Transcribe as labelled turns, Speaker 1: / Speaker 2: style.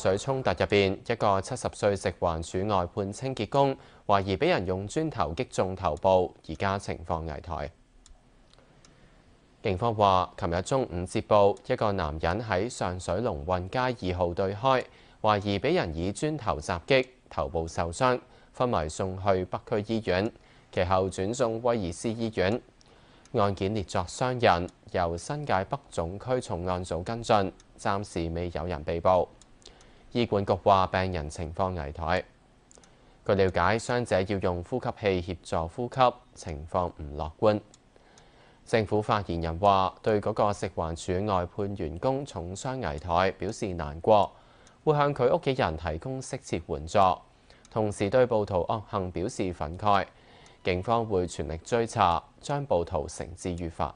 Speaker 1: 水冲突入边，一个七十岁食环署外判清洁工，怀疑俾人用砖头击中头部，而家情况危殆。警方话，琴日中午接报，一个男人喺上水龙运街二号对开，怀疑俾人以砖头袭击，头部受伤，昏迷送去北区医院，其后转送威尔斯医院。案件列作伤人，由新界北总区重案组跟进，暂时未有人被捕。医管局話病人情況危殆。據了解，傷者要用呼吸器協助呼吸，情況唔樂觀。政府發言人話：對嗰個食環署外判員工重傷危殆表示難過，會向佢屋企人提供適切援助，同時對暴徒惡行表示憤慨。警方會全力追查，將暴徒懲治於法。